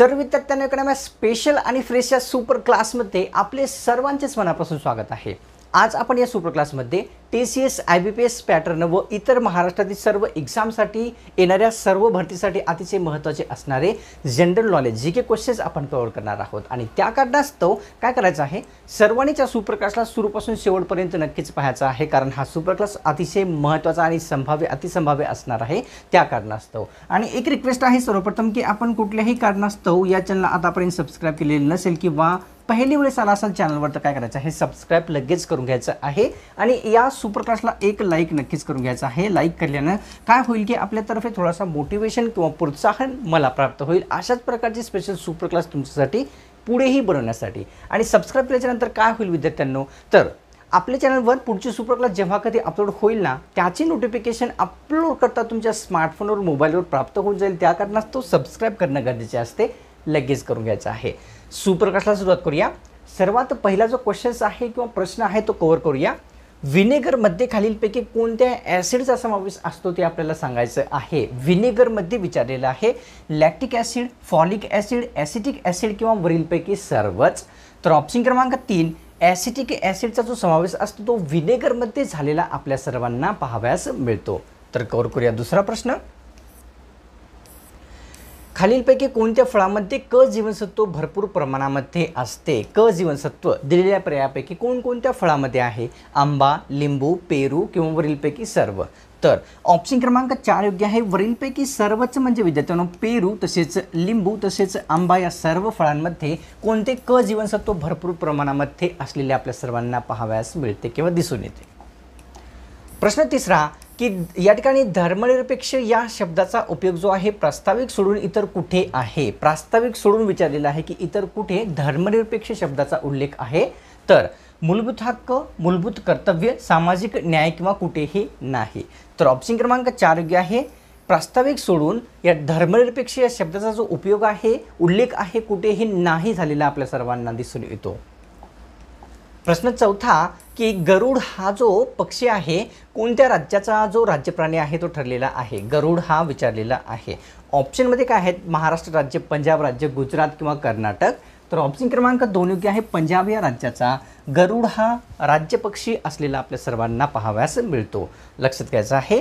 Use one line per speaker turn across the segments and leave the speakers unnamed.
तर विद्यार्थ्यांना स्पेशल आणि फ्रेशच्या सुपर क्लासमध्ये आपले सर्वांचेच मनापासून स्वागत आहे आज आपण या super T C S I B P S pattern व इतर महाराष्ट्रातील सर्व एक्झामसाठी येणाऱ्या सर्व भरतीसाठी अतिशय महत्त्वाचे असणारे general knowledge G K questions आपण कवर करणार आहोत आणि त्या कारणास्तव काय करायचं आहे सर्वांनीच्या सुपर क्लासला सुरूपासून शेवटपर्यंत नक्कीच पाहायचं आहे कारण हा सुपर क्लास अतिशय महत्त्वाचा आणि संभाव्य अतिसंभाव्य असणार आहे त्या कारणास्तव आणि एक रिक्वेस्ट आहे सर्वप्रथम की आपण कुठल्याही कारणास्तव या चॅनलला आतापर्यंत सबस्क्राईब केलेलं नसेल किंवा पहिली वेळेस आला असाल चॅनलवर तर काय करायचं आहे सबस्क्राईब लगेच करून घ्यायचं आहे आणि या सुपर क्लासला एक लाईक नक्कीच करून घ्यायचं आहे लाईक केल्यानं काय होईल की आपल्यातर्फे थोडासा मोटिवेशन किंवा प्रोत्साहन मला प्राप्त होईल अशाच प्रकारची स्पेशल सुपर क्लास तुमच्यासाठी पुढेही बनवण्यासाठी आणि सबस्क्राईब केल्याच्यानंतर काय होईल विद्यार्थ्यांनो तर आपल्या चॅनलवर पुढची सुपर क्लास जेव्हा कधी अपलोड होईल ना त्याची नोटिफिकेशन अपलोड करता तुमच्या स्मार्टफोनवर मोबाईलवर प्राप्त होऊन जाईल त्या तो सबस्क्राईब करणं गरजेचे असते लगेच करून घ्यायचं आहे सुप्रकाशला सुरुवात करूया सर्वात पहिला जो क्वेश्चन्स आहे किंवा प्रश्न आहे तो कव्हर करूया विनेगरमध्ये खालीलपैकी कोणत्या ॲसिडचा समावेश असतो ते आपल्याला सांगायचं आहे विनेगरमध्ये विचारलेलं आहे lactic acid folic acid acetic acid किंवा वरीलपैकी सर्वच तर ऑप्शन क्रमांक तीन ॲसिटिक ॲसिडचा जो समावेश असतो तो विनेगरमध्ये झालेला आपल्या सर्वांना पाहाव्यास मिळतो तर कव्हर करूया दुसरा प्रश्न खालीलपैकी कोणत्या फळामध्ये क जीवनसत्व भरपूर प्रमाणामध्ये असते क जीवनसत्व दिलेल्या पर्यायापैकी कोणकोणत्या फळामध्ये आहे आंबा लिंबू पेरू किंवा वरीलपैकी सर्व तर ऑप्शन क्रमांक चार योग्य आहे वरीलपैकी सर्वच म्हणजे विद्यार्थ्यांनो पेरू तसेच लिंबू तसेच आंबा या सर्व फळांमध्ये कोणते क जीवनसत्व भरपूर प्रमाणामध्ये असलेले आपल्या सर्वांना पाहाव्यास मिळते किंवा दिसून येते प्रश्न तिसरा की या ठिकाणी धर्मनिरपेक्ष या शब्दाचा उपयोग जो आहे प्रास्ताविक सोडून इतर कुठे आहे प्रास्ताविक सोडून विचारलेला आहे की इतर कुठे धर्मनिरपेक्ष शब्दाचा उल्लेख आहे तर मूलभूत हक्क मूलभूत कर्तव्य सामाजिक न्याय किंवा कुठेही नाही तर ऑप्शन क्रमांक चार योग्य आहे प्रास्ताविक सोडून या धर्मनिरपेक्ष या शब्दाचा जो उपयोग आहे उल्लेख आहे कुठेही नाही झालेला आपल्या सर्वांना दिसून येतो प्रश्न चौथा की गरुड हा जो पक्षी आहे कोणत्या राज्याचा जो राज्यप्राणी आहे तो ठरलेला आहे गरुड हा विचारलेला आहे ऑप्शनमध्ये काय आहेत महाराष्ट्र राज्य पंजाब राज्य गुजरात किंवा कर्नाटक तर ऑप्शन क्रमांक दोन योग्य आहे पंजाब या राज्याचा गरुड हा राज्यपक्षी असलेला आपल्या सर्वांना पाहाव्यास मिळतो लक्षात घ्यायचं आहे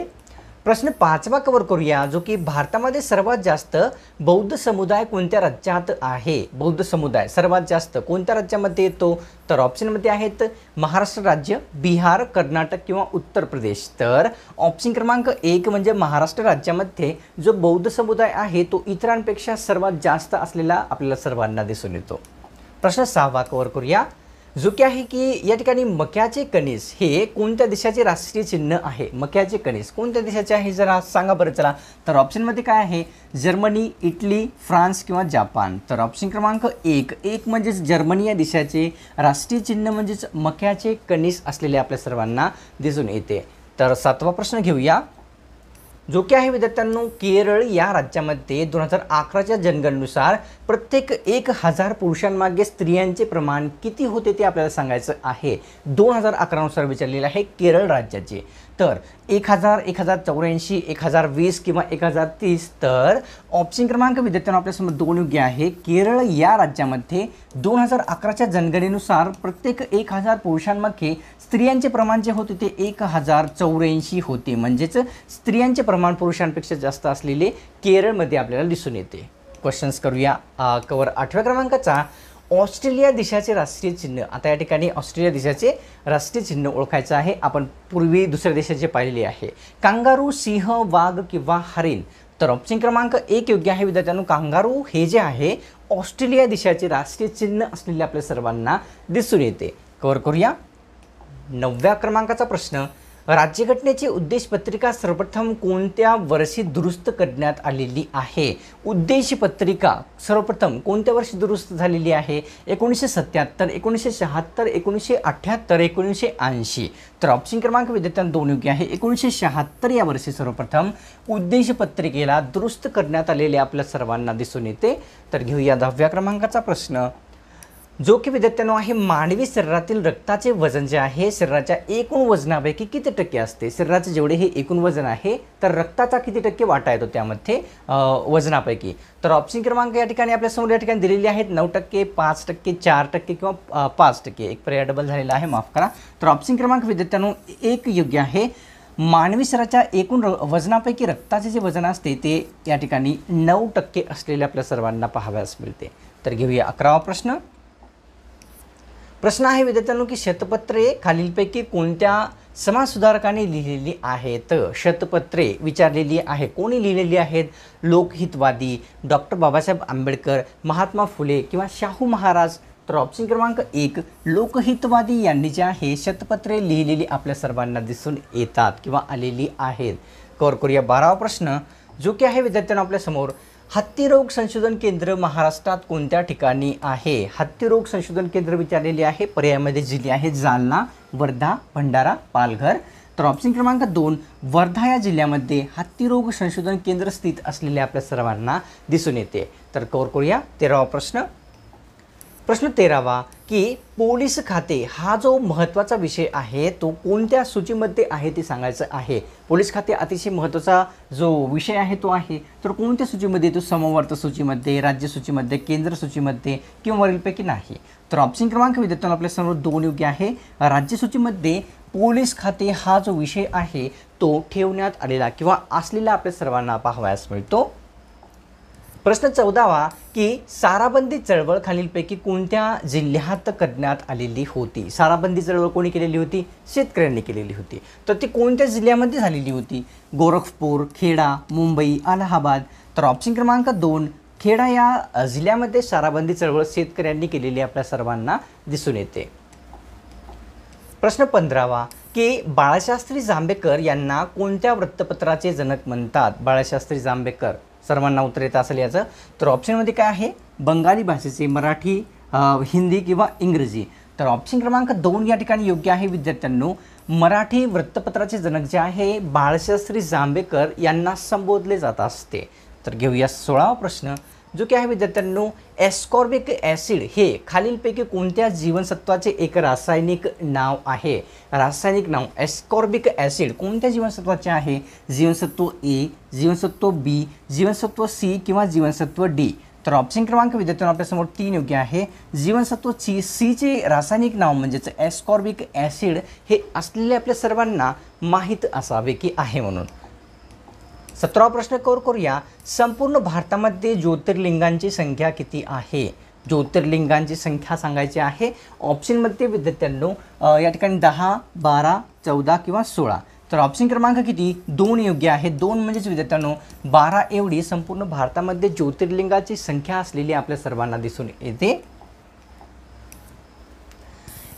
प्रश्न पाचवा कवर करूया जो की भारतामध्ये सर्वात जास्त बौद्ध समुदाय कोणत्या राज्यात आहे बौद्ध समुदाय सर्वात जास्त कोणत्या राज्यामध्ये येतो तर ऑप्शनमध्ये आहेत महाराष्ट्र राज्य बिहार कर्नाटक किंवा उत्तर प्रदेश तर ऑप्शन क्रमांक एक म्हणजे महाराष्ट्र राज्यामध्ये जो बौद्ध समुदाय आहे तो इतरांपेक्षा सर्वात जास्त असलेला आपल्याला सर्वांना दिसून येतो प्रश्न सहावा कवर करूया की आहे की या ठिकाणी मक्याचे कणीस हे कोणत्या देशाचे राष्ट्रीय चिन्ह आहे मक्याचे कणीस कोणत्या देशाचे आहे जरा सांगा बरं चला तर ऑप्शनमध्ये काय आहे जर्मनी इटली फ्रान्स किंवा जापान तर ऑप्शन क्रमांक एक एक म्हणजेच जर्मनी या देशाचे राष्ट्रीय चिन्ह म्हणजेच मक्याचे कणीस असलेले आपल्या सर्वांना दिसून येते तर सातवा प्रश्न घेऊया जो की आहे विद्यार्थ्यांनो केरळ या राज्यामध्ये दोन हजार अकराच्या जनगणनुसार प्रत्येक एक हजार पुरुषांमागे स्त्रियांचे प्रमाण किती होते ते आपल्याला सांगायचं आहे दोन हजार अकरानुसार विचारलेलं आहे केरळ राज्याचे तर एक हजार एक हजार चौऱ्याऐंशी एक हजार वीस किंवा एक हजार तीस तर ऑप्शन क्रमांक विद्यार्थ्यांना आपल्यासमोर दोन योग्य आहे केरळ या राज्यामध्ये दोन हजार अकराच्या जनगणनेनुसार प्रत्येक एक हजार पुरुषांमागे स्त्रियांचे प्रमाण जे होते ते एक हजार चौऱ्याऐंशी होते म्हणजेच स्त्रियांचे प्रमाण पुरुषांपेक्षा जास्त असलेले केरळमध्ये आपल्याला दिसून येते क्वेश्चन्स करूया कवर आठव्या क्रमांकाचा ऑस्ट्रेलिया देशाचे राष्ट्रीय चिन्ह आता या ठिकाणी ऑस्ट्रेलिया देशाचे राष्ट्रीय चिन्ह ओळखायचं आहे आपण पूर्वी दुसऱ्या देशाचे पाहिलेले आहे कांगारू सिंह वाघ किंवा हरिण तर ऑप्शन क्रमांक एक योग्य आहे विद्यार्थ्यांनो कांगारू हे जे आहे ऑस्ट्रेलिया देशाचे राष्ट्रीय चिन्ह असलेले आपल्या सर्वांना दिसून येते कवर करूया नवव्या क्रमांकाचा प्रश्न राज्यघटनेची उद्देशपत्रिका सर्वप्रथम कोणत्या वर्षी दुरुस्त करण्यात आलेली आहे उद्देश पत्रिका सर्वप्रथम कोणत्या वर्षी दुरुस्त झालेली आहे एकोणीसशे सत्याहत्तर एकोणीसशे शहात्तर एकोणीसशे अठ्ठ्याहत्तर एकोणीसशे ऐंशी तर ऑप्शन क्रमांक विद्यार्थ्यांना दोन योग्य आहे एकोणीसशे शहात्तर या वर्षी सर्वप्रथम उद्देशपत्रिकेला दुरुस्त करण्यात आलेले आपल्या सर्वांना दिसून येते तर घेऊया दहाव्या क्रमांकाचा प्रश्न जो की विद्यार्थ्यांनो आहे मानवी शरीरातील रक्ताचे वजन जे आहे शरीराच्या एकूण वजनापैकी किती टक्के असते शरीराचे जेवढे हे एकूण वजन आहे तर रक्ताचा किती टक्के वाटा येतो त्यामध्ये वजनापैकी तर ऑप्शन क्रमांक या ठिकाणी आपल्यासमोर या ठिकाणी दिलेले आहेत नऊ टक्के पाच टक्के चार टक्के किंवा पाच टक्के एक पर्याय डबल झालेला आहे माफ करा तर ऑप्शन क्रमांक विद्यार्थ्यांनो एक योग्य आहे मानवी शरीराच्या एकूण वजनापैकी रक्ताचे जे वजन असते ते या ठिकाणी नऊ टक्के असलेले आपल्या सर्वांना पाहाव्यास मिळते तर घेऊया अकरावा प्रश्न प्रश्न आहे विद्यार्थ्यांनो की शतपत्रे खालीलपैकी कोणत्या समाजसुधारकाने लिहिलेली आहेत शतपत्रे विचारलेली आहे कोणी लिहिलेली आहेत लोकहितवादी डॉक्टर बाबासाहेब आंबेडकर महात्मा फुले किंवा शाहू महाराज तर ऑप्शन क्रमांक एक लोकहितवादी यांनी जे आहे शतपत्रे लिहिलेली आपल्या सर्वांना दिसून येतात किंवा आलेली आहेत कवर करूया बारावा प्रश्न जो की आहे विद्यार्थ्यांना आपल्यासमोर हत्ती रोग संशोधन केंद्र महाराष्ट्रात कोणत्या ठिकाणी आहे रोग संशोधन केंद्र विचारलेले आहे पर्यायामध्ये जिल्हे आहे जालना वर्धा भंडारा पालघर तर ऑप्शन क्रमांक दोन वर्धा या जिल्ह्यामध्ये रोग संशोधन केंद्र स्थित असलेले आपल्या सर्वांना दिसून येते तर कवर करूया तेरावा प्रश्न प्रश्न तेरावा की पोलीस खाते हा जो महत्त्वाचा विषय आहे तो कोणत्या सूचीमध्ये आहे ते सांगायचं आहे पोलीस खाते अतिशय महत्त्वाचा जो विषय आहे तो आहे तर कोणत्या सूचीमध्ये तो समवर्त सूचीमध्ये राज्य सूचीमध्ये केंद्र सूचीमध्ये किंवा वरीलपैकी नाही तर ऑप्शन क्रमांक विद्यार्थ्यांना आपल्या समोर दोन योग्य आहे राज्य सूचीमध्ये पोलीस खाते हा जो विषय आहे तो ठेवण्यात आलेला किंवा असलेला आपल्या सर्वांना पाहावयास मिळतो प्रश्न चौदावा की साराबंदी चळवळ खालीलपैकी कोणत्या जिल्ह्यात करण्यात आलेली होती साराबंदी चळवळ कोणी केलेली होती शेतकऱ्यांनी केलेली होती तर ती कोणत्या जिल्ह्यामध्ये झालेली होती गोरखपूर खेडा मुंबई अलाहाबाद तर ऑप्शन क्रमांक दोन खेडा या जिल्ह्यामध्ये साराबंदी चळवळ शेतकऱ्यांनी केलेली आपल्या सर्वांना दिसून येते प्रश्न पंधरावा की बाळशास्त्री जांभेकर यांना कोणत्या वृत्तपत्राचे जनक म्हणतात बाळशास्त्री जांभेकर सर्वांना उत्तर येत असेल याचं तर ऑप्शनमध्ये काय आहे बंगाली भाषेचे मराठी हिंदी किंवा इंग्रजी तर ऑप्शन क्रमांक दोन या ठिकाणी योग्य आहे विद्यार्थ्यांनो मराठी वृत्तपत्राचे जनक जे आहे बाळशास्त्री जांभेकर यांना संबोधले जात असते तर घेऊया सोळावा प्रश्न जो की आहे विद्यार्थ्यांनो एस्कॉर्बिक ॲसिड हे खालीलपैकी कोणत्या जीवनसत्वाचे एक रासायनिक नाव आहे रासायनिक नाव एस्कॉर्बिक ॲसिड कोणत्या जीवनसत्वाचे आहे जीवनसत्व ए जीवनसत्व बी जीवनसत्व सी किंवा जीवनसत्व डी तर ऑप्शन क्रमांक विद्यार्थ्यांना आपल्यासमोर तीन योग्य आहे जीवनसत्व ची सीचे रासायनिक नाव म्हणजेच एस्कॉर्बिक ॲसिड हे असलेले आपल्या सर्वांना माहीत असावे की आहे म्हणून सतरावा प्रश्न कवर करूया संपूर्ण भारतामध्ये ज्योतिर्लिंगांची संख्या किती आहे ज्योतिर्लिंगांची संख्या सांगायची आहे ऑप्शनमध्ये विद्यार्थ्यांनो या ठिकाणी दहा बारा चौदा किंवा सोळा तर ऑप्शन क्रमांक किती दोन योग्य आहे दोन म्हणजेच विद्यार्थ्यांनो बारा एवढी संपूर्ण भारतामध्ये ज्योतिर्लिंगाची संख्या असलेली आपल्या सर्वांना दिसून येते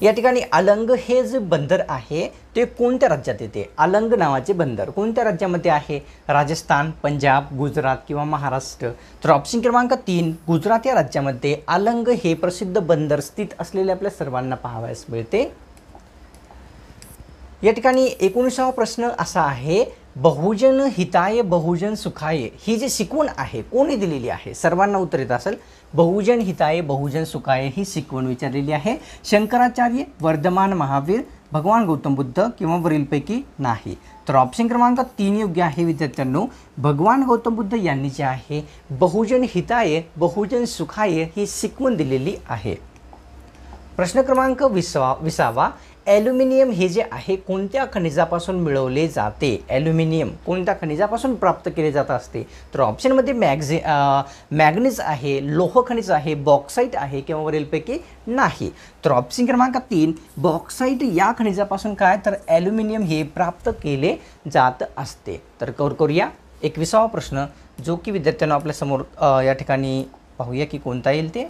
या ठिकाणी अलंग हे जे बंदर आहे ते कोणत्या राज्यात येते अलंग नावाचे बंदर कोणत्या राज्यामध्ये आहे राजस्थान पंजाब गुजरात किंवा महाराष्ट्र तर ऑप्शन क्रमांक तीन गुजरात या राज्यामध्ये अलंग हे प्रसिद्ध बंदर स्थित असलेले आपल्या सर्वांना पाहावयास मिळते या ठिकाणी एकोणीसावा प्रश्न असा आहे बहुजन हिताय बहुजन सुखाय ही जी शिकवण आहे कोणी दिलेली आहे सर्वांना उत्तर येत असेल बहुजन हिताय बहुजन सुखाय ही शिकवण विचारलेली आहे शंकराचार्य वर्धमान महावीर भगवान गौतम बुद्ध किंवा वरीलपैकी नाही तर ऑप्शन क्रमांक तीन योग्य आहे विद्यार्थ्यांनो भगवान गौतम बुद्ध यांनी जे आहे बहुजन हिताय बहुजन सुखाय ही शिकवण दिलेली आहे प्रश्न क्रमांक विसवा विसावा ॲल्युमिनियम हे जे आहे कोणत्या खनिजापासून मिळवले जाते ॲल्युमिनियम कोणत्या खनिजापासून प्राप्त केले जात असते तर ऑप्शनमध्ये मॅग्झे मॅग्नीज आहे लोह खनिज आहे बॉक्साईट आहे किंवा वरीलपैकी नाही तर ऑप्शन क्रमांक तीन बॉक्साईट या खनिजापासून काय तर ॲल्युमिनियम हे प्राप्त केले जात असते तर कौर करूया एकविसावा प्रश्न जो की विद्यार्थ्यांना आपल्यासमोर या ठिकाणी पाहूया की कोणता येईल ते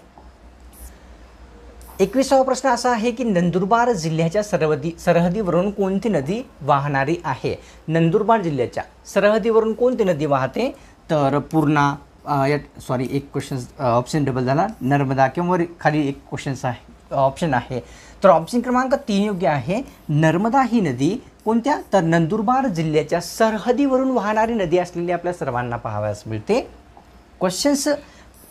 एकविसावा प्रश्न असा आहे की नंदुरबार जिल्ह्याच्या सरहदी सरहदीवरून कोणती नदी वाहणारी आहे नंदुरबार जिल्ह्याच्या सरहदीवरून कोणती नदी वाहते तर पूर्णा सॉरी एक क्वेश्चन ऑप्शन डबल झाला नर्मदा किंवा खाली एक क्वेश्चन आहे ऑप्शन आहे तर ऑप्शन क्रमांक तीन योग्य आहे नर्मदा ही नदी कोणत्या तर नंदुरबार जिल्ह्याच्या सरहदीवरून वाहणारी नदी असलेली आपल्या सर्वांना पाहाव्यास मिळते क्वेश्चन्स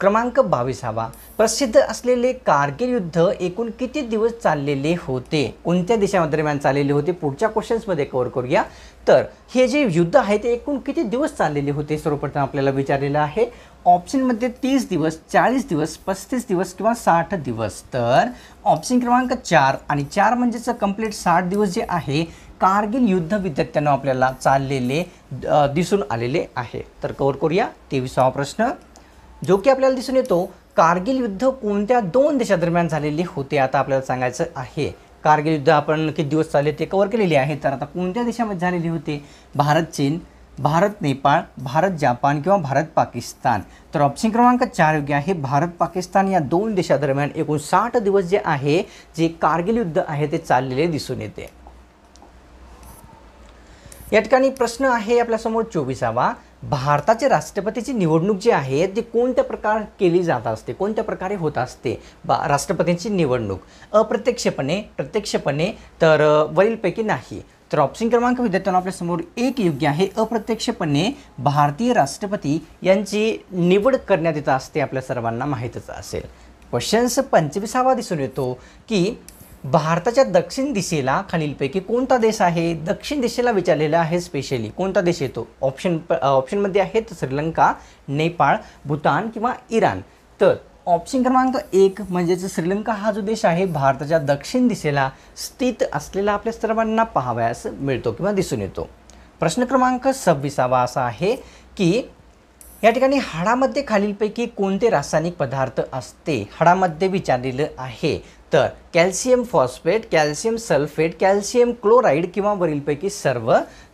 क्रमांक बावीसावा प्रसिद्ध असलेले कारगिल युद्ध एकूण किती दिवस चाललेले होते कोणत्या दरम्यान चाललेले होते पुढच्या क्वेश्चन्समध्ये कव्हर करूया तर हे जे युद्ध आहे ते एकूण किती दिवस चाललेले होते सर्वप्रथम आपल्याला विचारलेलं आहे ऑप्शनमध्ये तीस दिवस चाळीस दिवस पस्तीस दिवस किंवा साठ दिवस तर ऑप्शन क्रमांक चार आणि चार म्हणजेच कंप्लीट साठ दिवस जे आहे कारगिल युद्ध विद्यार्थ्यांना आपल्याला चाललेले दिसून आलेले आहे तर कव्हर करूया तेवीसावा प्रश्न जो की आपल्याला दिसून येतो कारगिल युद्ध कोणत्या दोन देशादरम्यान झालेले होते आता आपल्याला सांगायचं आहे कारगिल युद्ध आपण किती दिवस चालले ते कवर केलेले आहे तर आता कोणत्या देशामध्ये झालेले होते भारत चीन भारत नेपाळ भारत जापान किंवा भारत पाकिस्तान तर ऑप्शन क्रमांक चार योग्य आहे भारत पाकिस्तान या दोन देशादरम्यान एकूण साठ दिवस जे आहे जे कारगिल युद्ध आहे ते चाललेले दिसून येते या ठिकाणी प्रश्न आहे आपल्यासमोर चोवीसावा भारताचे राष्ट्रपतीची निवडणूक जी आहे ती कोणत्या प्रकार केली जात असते कोणत्या प्रकारे होत असते बा राष्ट्रपतींची निवडणूक अप्रत्यक्षपणे प्रत्यक्षपणे तर वरीलपैकी नाही तर ऑप्शन क्रमांक विद्यार्थ्यांना आपल्यासमोर एक योग्य आहे अप्रत्यक्षपणे भारतीय राष्ट्रपती यांची निवड करण्यात येत असते आपल्या सर्वांना माहीतच असेल क्वेश्चन्स पंचवीसावा दिसून येतो की भारताच्या दक्षिण दिशेला खालीलपैकी कोणता देश आहे दक्षिण दिशेला विचारलेला आहे स्पेशली कोणता देश येतो ऑप्शन ऑप्शनमध्ये आहेत श्रीलंका नेपाळ भूतान किंवा इराण तर ऑप्शन क्रमांक एक म्हणजेच श्रीलंका हा जो देश आहे भारताच्या दक्षिण दिशेला स्थित असलेला आपल्या सर्वांना पाहावयास मिळतो किंवा दिसून येतो प्रश्न क्रमांक सव्वीसावा असा आहे की या ठिकाणी हाडामध्ये खालीलपैकी कोणते रासायनिक पदार्थ असते हाडामध्ये विचारलेलं आहे तर calcium phosphate calcium sulphate calcium chloride किंवा वरीलपैकी सर्व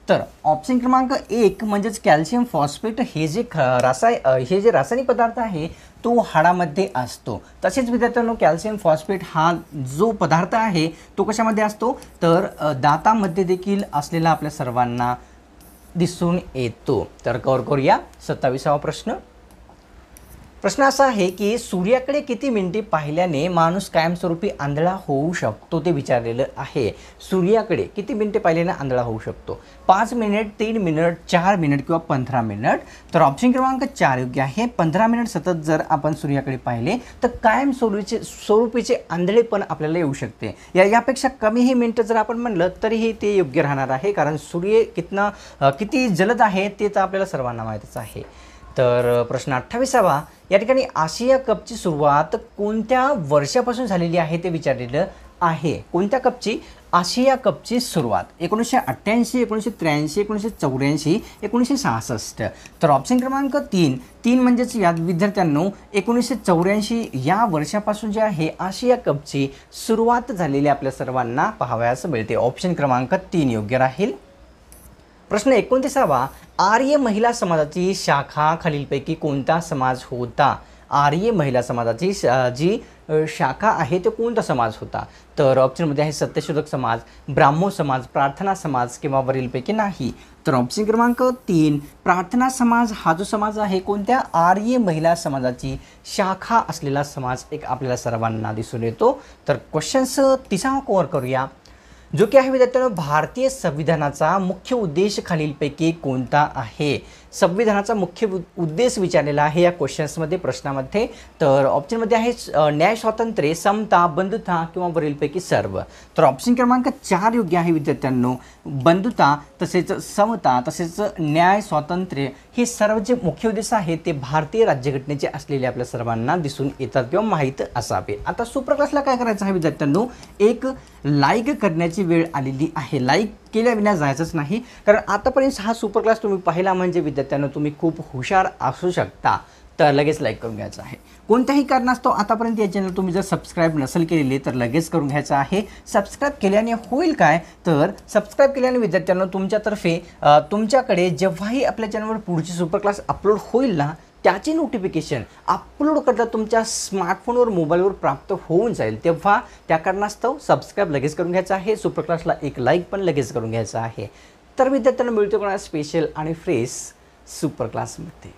तर ऑप्शन क्रमांक एक म्हणजेच कॅल्शियम फॉस्फेट हे जे ख रासाय हे जे रासायनिक पदार्थ आहे तो हाडामध्ये असतो तसेच विद्यार्थ्यांनो कॅल्शियम फॉस्फेट हा जो पदार्थ आहे तो कशामध्ये असतो तर दातामध्ये देखील असलेला आपल्या सर्वांना दिसून येतो तर कवर करूया सत्तावीसावा प्रश्न प्रश्न असा आहे की सूर्याकडे किती मिनिटे पाहिल्याने माणूस कायमस्वरूपी आंधळा होऊ शकतो ते विचारलेलं आहे सूर्याकडे किती मिनिटे पाहिल्याने आंधळा होऊ शकतो पाच मिनिट तीन मिनिट चार मिनिट किंवा पंधरा मिनिट तर ऑप्शन क्रमांक चार योग्य आहे पंधरा मिनिट सतत जर आपण सूर्याकडे पाहिले तर कायमस्वरूपीचे स्वरूपीचे आंधळे पण आपल्याला येऊ शकते या यापेक्षा कमीही मिनटं जर आपण म्हणलं तरीही ते योग्य राहणार आहे कारण सूर्य कितना किती जलद आहे ते तर आपल्याला सर्वांना माहितीच आहे तर प्रश्न अठ्ठावीसावा या ठिकाणी आशिया कपची सुरुवात कोणत्या वर्षापासून झालेली आहे ते विचारलेलं आहे कोणत्या कपची आशिया कपची सुरुवात एकोणीसशे अठ्ठ्याऐंशी एकोणीसशे त्र्याऐंशी एकोणीसशे चौऱ्याऐंशी एकोणीसशे सहासष्ट तर ऑप्शन क्रमांक तीन तीन म्हणजेच या विद्यार्थ्यांनो एकोणीसशे चौऱ्याऐंशी या वर्षापासून जे आहे आशिया कपची सुरुवात झालेली आपल्या सर्वांना पाहावयास मिळते ऑप्शन क्रमांक तीन योग्य राहील प्रश्न एकोणतीसावा आर्य महिला समाजाची शाखा खालीलपैकी कोणता समाज होता आर्य महिला समाजाची जी शाखा आहे तो कोणता समाज होता तर ऑप्शनमध्ये आहे सत्यशोधक समाज ब्राह्मो समाज प्रार्थना समाज किंवा वरीलपैकी नाही तर ऑप्शन क्रमांक तीन प्रार्थना समाज हा जो समाज आहे कोणत्या आर्य महिला समाजाची शाखा असलेला समाज एक आपल्याला सर्वांना दिसून येतो तर क्वेश्चन्स तिसा कव्हर करूया जो की आहे विद्यार्थ्यांनो भारतीय संविधानाचा मुख्य उद्देश खालीलपैकी कोणता आहे संविधानाचा मुख्य उद्देश विचारलेला आहे या क्वेश्चन्समध्ये प्रश्नामध्ये तर ऑप्शनमध्ये आहे न्याय स्वातंत्र्य समता बंधुता किंवा वरीलपैकी सर्व तर ऑप्शन क्रमांक चार योग्य आहे विद्यार्थ्यांनो बंधुता तसेच समता तसेच न्याय स्वातंत्र्य हे सर्व जे मुख्य उद्देश आहे ते भारतीय राज्यघटनेचे असलेले आपल्या सर्वांना दिसून येतात किंवा माहीत असावे आता सुप्रकाशला काय करायचं आहे विद्यार्थ्यांनो एक लाईक करण्याची वेळ आलेली आहे लाईक केल्याविना जायचंच नाही कारण आतापर्यंत हा सुपर क्लास तुम्ही पाहिला म्हणजे विद्यार्थ्यांना तुम्ही खूप हुशार असू शकता तर लगेच लाईक करून घ्यायचं आहे कोणत्याही कारणास्तव आतापर्यंत या चॅनल तुम्ही जर सबस्क्राईब नसेल केलेली तर लगेच करून घ्यायचं आहे सबस्क्राईब केल्याने होईल काय तर सबस्क्राईब केल्याने विद्यार्थ्यांना तुमच्यातर्फे तुमच्याकडे जेव्हाही आपल्या चॅनलवर पुढची सुपर क्लास अपलोड होईल ना त्याचे नोटिफिकेशन अपलोड करता तुमच्या स्मार्टफोनवर मोबाईलवर प्राप्त होऊन जाईल तेव्हा त्या कारणास्तव सबस्क्राईब लगेच करून घ्यायचं आहे सुपर क्लासला एक लाईक पण लगेच करून घ्यायचं आहे तर विद्यार्थ्यांना मिळतो कोणा स्पेशल आणि फ्रेश क्लासमध्ये